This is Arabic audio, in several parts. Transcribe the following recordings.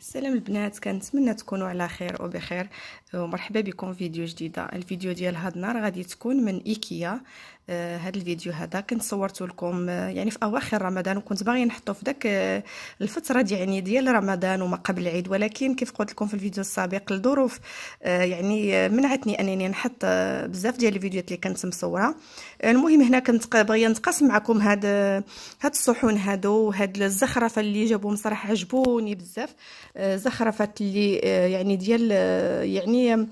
السلام البنات كنتمنى تكونوا على خير وبخير ومرحبا آه، بكم فيديو جديده الفيديو ديال هاد النهار غادي تكون من ايكيا هذا آه، الفيديو هذا كنت صورته لكم آه، يعني في اواخر رمضان وكنت باغيه نحطه في داك آه، الفتره دي يعني ديال رمضان وما قبل العيد ولكن كيف قلت لكم في الفيديو السابق الظروف يعني منعتني انني نحط بزاف ديال الفيديوهات اللي كنت مصوره المهم هنا كنت باغيه نتقاسم معكم هاد هاد الصحون هادو وهاد الزخرفه اللي جابوهم صراحه عجبوني بزاف زخرفات اللي يعني ديال يعني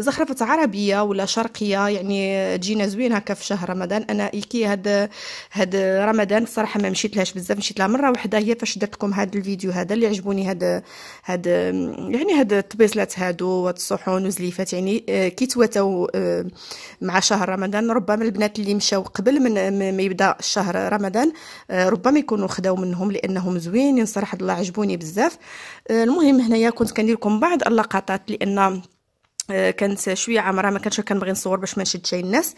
زخرفه عربيه ولا شرقيه يعني تجينا زوين هكا في شهر رمضان انا كي هاد هاد رمضان الصراحه ما مشيت لهاش بزاف مشيت لها مره وحده هي فاش درت لكم هاد الفيديو هذا اللي عجبوني هاد هاد يعني هاد الطبيصلات هادو والصحون الصحون وزليفات يعني آه، كي تواتوا آه، مع شهر رمضان ربما البنات اللي مشاو قبل من ما يبدا شهر رمضان آه، ربما يكونوا خداو منهم لانهم زوينين صراحه الله عجبوني بزاف المهم هنايا كنت كندير لكم بعض اللقطات لان كانت شويه عامره ما كانش كنبغي نصور باش ما نشدش الناس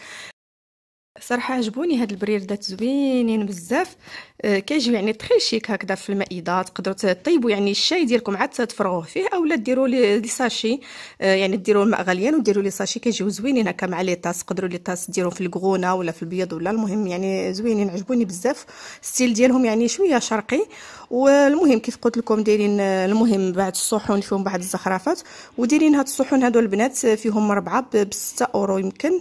صراحه عجبوني هاد البريردات زوينين بزاف آه، كيجيو يعني تري شيك هكذا في المائده تقدروا تطيبو يعني الشاي ديالكم عاد تفرغوه فيه اولا ديروا لي ساشي آه، يعني ديروا الماء غليان وديروا لي ساشي كيجيو زوينين هكا مع لي طاس تقدروا لي طاس ديرهم في الكغونه ولا في البيض ولا المهم يعني زوينين عجبوني بزاف ستيل ديالهم يعني شويه شرقي والمهم كيف قلت لكم دايرين آه، المهم بعد الصحون فيهم بعض الزخرفات ودايرين هاد الصحون هادو البنات فيهم ربعه بستة اورو يمكن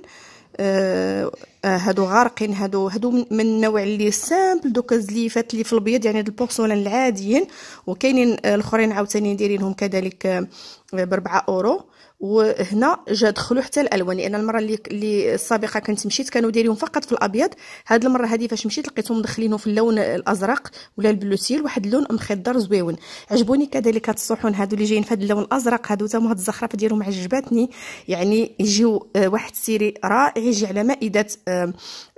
أه آه، هادو غارقين هادو هادو من النوع اللي سامبل دوك الزليفات اللي في البيض يعني هاد البورسولان العاديين وكاينين آه، الاخرين عاوتاني دايرينهم كذلك آه، بربعة اورو وهنا جا دخلوا حتى الالوان لان المره اللي اللي السابقه كنت مشيت كانوا دايرينهم فقط في الابيض هاد المره هذه فاش مشيت لقيتهم مدخلينه في اللون الازرق ولا البلوتيل واحد اللون مخضر زويون عجبوني كذلك هاد الصحون هادو اللي جايين في هاد اللون الازرق هادو تما هاد الزخرفه ديالهم عجباتني يعني يجيو واحد السيري رائع يجي على مائده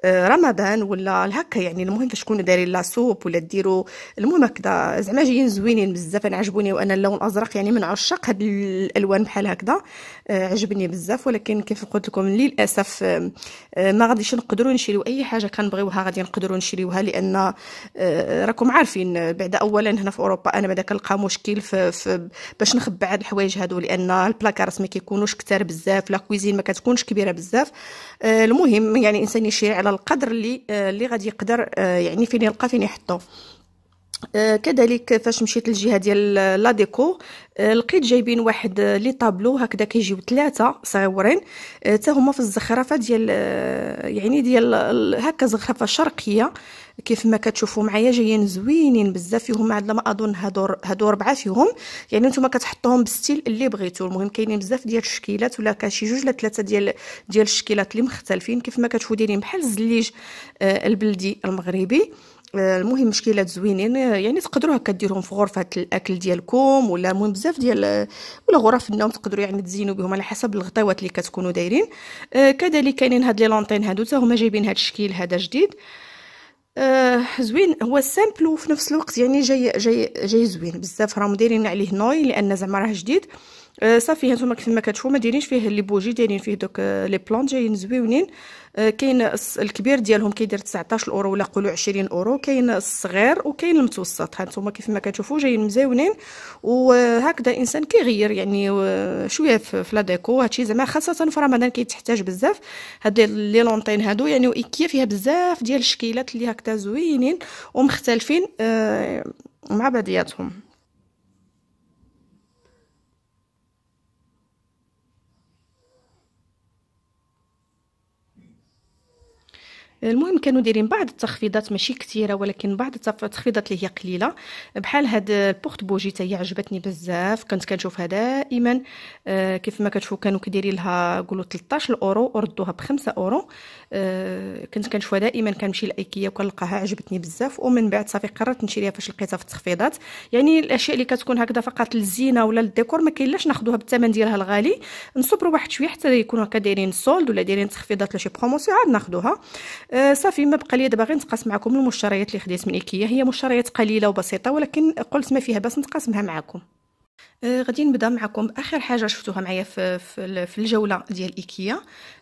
رمضان ولا هكا يعني المهم فاش تكونوا دايرين لاسوب ولا ديروا المهم هكذا زعما جايين زوينين بزاف انا عجبوني وانا اللون الازرق يعني من عشاق هاد الالوان بحال هكذا آه، عجبني بزاف ولكن كيف قلت لكم للاسف آه، ما غاديش نقدروا نشريو اي حاجه كنبغيوها غادي نقدروا نشريوها لان آه، راكم عارفين بعد اولا هنا في اوروبا انا بعدا كنلقى مشكل في, في باش نخبع هاد الحوايج هادو لان البلاكارات ما كيكونوش كتار بزاف لا كويزين ما كتكونش كبيره بزاف المهم يعني الانسان يشري على القدر اللي آه، اللي غادي يقدر آه، يعني فين يلقى فين يحطو آه، كذلك فاش مشيت للجهه ديال لا ديكو آه، لقيت جايبين واحد آه، لي طابلو هكذا كيجيو ثلاثه صغيورين حتى هما في الزخرفه ديال يعني ديال هكا زخرفه شرقيه كيف ما كتشوفوا معايا جايين زوينين بزاف فيهم عاد ما اظن هادو هادو ربعه فيهم يعني نتوما كتحطوهم بالستيل اللي بغيتو المهم كاينين بزاف ديال الشكيلات ولا كان شي جوج ولا ثلاثه ديال ديال الشكيلات اللي مختلفين كيف ما كتشوفوا دايرين بحال الزليج البلدي المغربي المهم مشكلات زوينين يعني تقدروا هكا ديرهم في غرفه الاكل ديالكم ولا المهم بزاف ديال ولا غرف النوم تقدروا يعني تزينوا بهم على حسب الغطيوات اللي كتكونوا دايرين آه، كذلك كاينين هاد لي لونطين هادو حتى هما جايبين هاد الشكل هذا جديد آه زوين هو سامبل وفي نفس الوقت يعني جاي جاي جاي زوين بزاف راهم دايرين عليه نوي لان زعما راه جديد آه آه، صافي هانتوما كيفما كتشوفوا ما دايرينش فيه لي بوجي دايرين فيه دوك آه، لي بلان جايين زويونين آه، كاين الكبير ديالهم كيدير 19 اورو ولا قولوا 20 اورو كاين الصغير وكاين المتوسط هانتوما كيفما كتشوفوا جايين مزيونين وهكذا الانسان كيغير يعني شويه في لا ديكو هادشي زعما خاصه في رمضان كيتحتاج بزاف هاد لي لونطين هادو يعني ايكيا فيها بزاف ديال الشكيلات اللي هكذا زوينين ومختلفين مع بعضياتهم المهم كانوا دايرين بعض التخفيضات ماشي كثيره ولكن بعض التخفيضات اللي هي قليله بحال هاد البورت بوجي تاعي هي عجبتني بزاف كنت كنشوفها دائما آه، كيف ما كتشوفوا كانوا كيديرين لها قولوا 13 اورو وردوها آه، ب 5 اورو كنت كنشوفها دائما كنمشي لايكيا وكنلقاها عجبتني بزاف ومن بعد صافي قررت نشريها فاش لقيتها في التخفيضات يعني الاشياء اللي كتكون هكذا فقط للزينه ولا للديكور ما كاينلاش ناخذوها بالثمن ديالها الغالي نصبروا واحد شويه حتى يكونوا هكا دايرين سولد ولا دايرين تخفيضات ولا شي بروموسيون عاد ناخذوها آه صافي ما بقى لي دابا غير نتقاس معكم المشتريات اللي خديت من ايكيا هي مشتريات قليله وبسيطه ولكن قلت ما فيها باس نتقاسمها معكم آه، غادي نبدا معكم باخر حاجه شفتوها معايا في في الجوله ديال ايكيا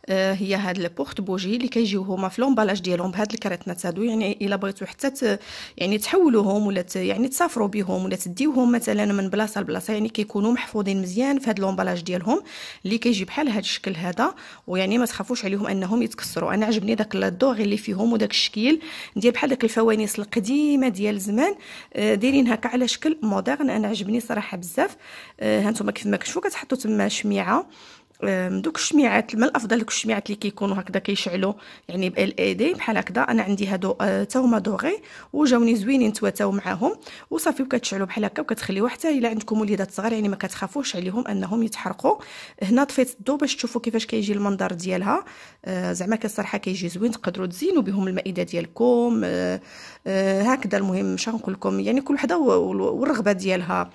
آه، هي هاد البورت بوجي اللي كيجيو هما في لومبالاج ديالهم بهاد الكريتنات هادو يعني الا بغيتو حتى يعني تحولوهم ولا يعني تسافروا بهم ولا تديوهم مثلا من بلاصه لبلاصه يعني كيكونوا محفوظين مزيان في هاد لومبالاج ديالهم اللي كيجي بحال هاد الشكل هذا ويعني ما تخافوش عليهم انهم يتكسروا انا عجبني داك الدوغ اللي فيهم وداك الشكل ديال بحال داك الفوانيس القديمه ديال زمان آه، دايرين هكا على شكل مودرن انا عجبني صراحه بزاف آه، هانتوما كيف ما كتشوفوا كتحطوا تما شميعه دوك الشميعات من الافضل دوك الشميعات اللي كيكونوا هكذا كيشعلوا يعني بال اي دي بحال هكذا انا عندي هادو حتى آه، هما دوغي وجاوني زوينين تواتاو معاهم وصافي وكتشعلوا بحال هكا وكتخليوه حتى الا عندكم وليدات صغار يعني ما كتخافوش عليهم انهم يتحرقوا هنا طفيت الضو باش تشوفوا كيفاش كيجي المنظر ديالها آه، زعما كالصراحه كيجي زوين تقدروا تزينوا بهم المائده ديالكم هكذا المهم مش لكم يعني كل وحده والرغبه ديالها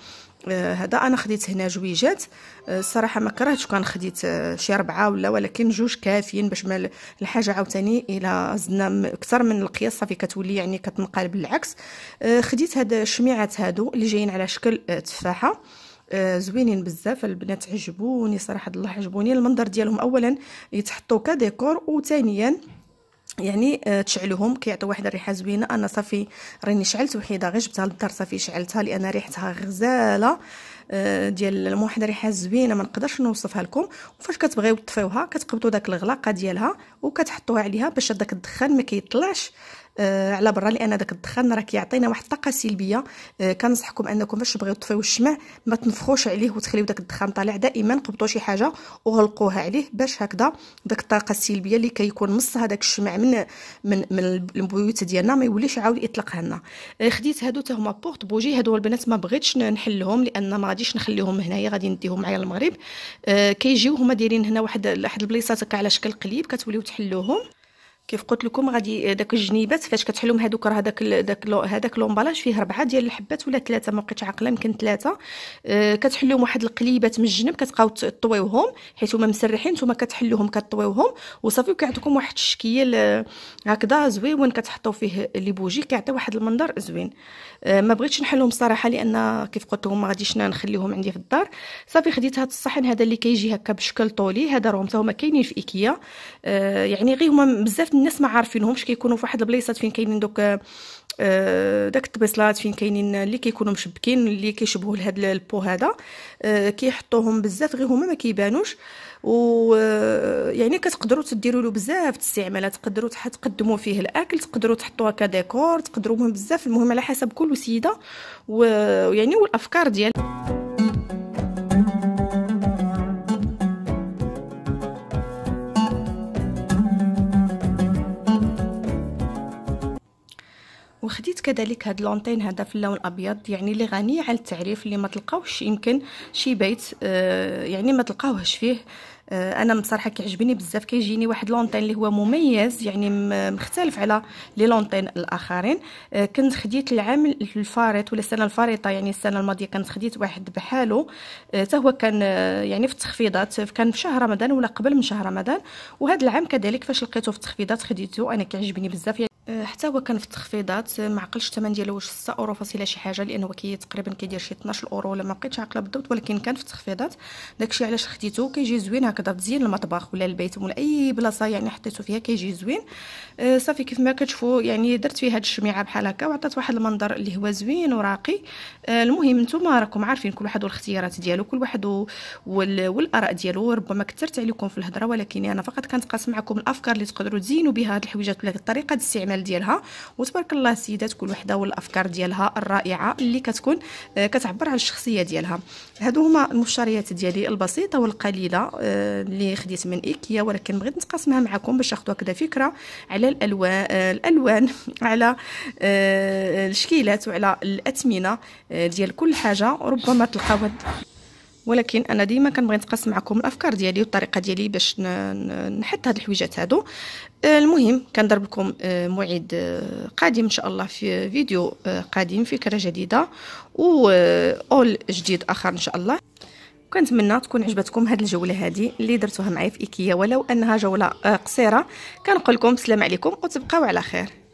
آه، هذا انا خديت هنا جويجات آه، الصراحه ما كرهتش كان خديت آه، شي ربعه ولا ولكن جوج كافيين باش ما الحاجه عاوتاني الا زدنا اكثر من القياس صافي كتولي يعني كتنقلب بالعكس خديت هاد الشميعات هادو اللي جايين على شكل تفاحه زوينين بزاف البنات عجبوني صراحه الله عجبوني المنظر ديالهم اولا يتحطوا كديكور وثانيا يعني آه، تشعلهم كيعطيو واحد الريحه زوينه انا صافي راني شعلت وحيده غير جبتها للدار صافي شعلتها لان ريحتها غزاله آه، ديال واحد الريحه زوينه ما نقدرش نوصفها لكم وفاش كتبغيو تطفيوها كتقبطوا داك الغلاقه ديالها وكتحطوها عليها باش داك الدخان ما كيطلعش آه، على برا لان داك الدخان راه كيعطينا واحد الطاقه سلبيه آه، كنصحكم انكم فاش تبغيو تطفيو الشمع ما تنفخوش عليه وتخليو داك الدخان طالع دائما قبطوا شي حاجه وغلقوها عليه باش هكذا داك الطاقه السلبيه اللي كيكون مص هذاك الشمع من من من البيوت ديالنا ما يوليش عاود يطلق لنا آه، خديت هادو حتى هما بورت بوجي هادو البنات ما بغيتش نحلهم لان ما غاديش نخليهم هنايا غادي نديهم معايا للمغرب كيجيو هما دايرين هنا واحد واحد البليصات هكا على شكل قليب كتوليو تحلوهم كيف قلت لكم غادي داك الجنيبات فاش كتحلهم هذوك راه داك داك هذاك لومبالاج فيه ربعه ديال الحبات ولا ثلاثه ما بقيتش عاقله يمكن ثلاثه آه، كتحلهم واحد القليبات من الجنب كتبقاو طويوهم حيت هما مسرحين نتوما كتحلوهم كطويوهم وصافي وكيعطيكم واحد الشكيه هكذا زويون كتحطوا فيه لي بوجي كيعطي واحد المنظر زوين آه، ما بغيتش نحلهم الصراحه لان كيف قلت لكم ما غاديش نخليهم عندي في الدار صافي خديت هذا الصحن هذا اللي كيجي هكا بشكل طولي هذا راهم هما كاينين في ايكيا آه، يعني غير هما بزاف الناس ما عارفينهمش كيكونوا في واحد البلايصات فين كاينين دوك آه، آه، داك الطبيصلات فين كاينين اللي كيكونوا مشبكين اللي كيشبهوا لهاد البو هذا آه، كيحطوهم بزاف غير هما ما كيبانوش و يعني كتقدروا تديروا له بزاف الاستعمالات تقدروا تقدموا فيه الاكل تقدروا تحطوها كديكور تقدروا بزاف المهم على حسب كل سيده ويعني والافكار ديالها كذلك هاد لونتين هذا في اللون الابيض يعني اللي غني على التعريف اللي ما تلقاوش يمكن شي بيت آه، يعني ما تلقاوهش فيه آه، انا بصراحه كيعجبني بزاف كيجيني واحد لونتين اللي هو مميز يعني مختلف على لي لونتين الاخرين آه، كنت خديت العام الفارط ولا السنه الفارطه يعني السنه الماضيه كنت خديت واحد بحالو حتى هو كان يعني في التخفيضات كان في شهر رمضان ولا قبل من شهر رمضان وهذا العام كذلك فاش لقيته في التخفيضات خديته انا كيعجبني بزاف يعني أه، حتى هو كان في التخفيضات ما عقلش الثمن ديالو واش 6 اورو فاصله شي حاجه لانه هو كي تقريبا كيدير شي 12 اورو ولا ما بقيتش عاقله بالضبط ولكن كان في التخفيضات داكشي علاش خديته كيجي زوين هكذا تزين المطبخ ولا البيت ولا اي بلاصه يعني حطيته فيها كيجي زوين أه، صافي كيف ما كتشوفوا يعني درت فيه هاد الشميعه بحال هكا وعطات واحد المنظر اللي هو زوين وراقي أه، المهم نتوما راكم عارفين كل واحد والاختيارات ديالو كل واحد والاراء ديالو ربما كثرت عليكم في الهضره ولكن انا فقط كنتقاسم معكم الافكار اللي تقدروا تزينوا بها هاد الحويجات ولا الطريقه الجمال ديالها وتبارك الله السيدات كل وحده والافكار ديالها الرائعه اللي كتكون آه، كتعبر على الشخصيه ديالها هادو هما المشتريات ديالي البسيطه والقليله آه، اللي خديت من ايكيا ولكن بغيت نتقاسمها معكم باش تاخذوا هكذا فكره على الالوان آه، الالوان على الشكيلات وعلى الاثمنه ديال كل حاجه ربما تلقاو ولكن انا ديما كنبغي نتقاسم معكم الافكار ديالي والطريقه ديالي باش نحط هاد الحويجات هادو آه، المهم كنضرب لكم آه، موعد آه، قادم ان شاء الله في فيديو قادم فكره جديده و اول جديد اخر ان شاء الله كنتمنى تكون عجبتكم هاد الجوله هادي اللي درتوها معايا في ايكيا ولو انها جوله قصيره كنقول لكم السلام عليكم وتبقاو على خير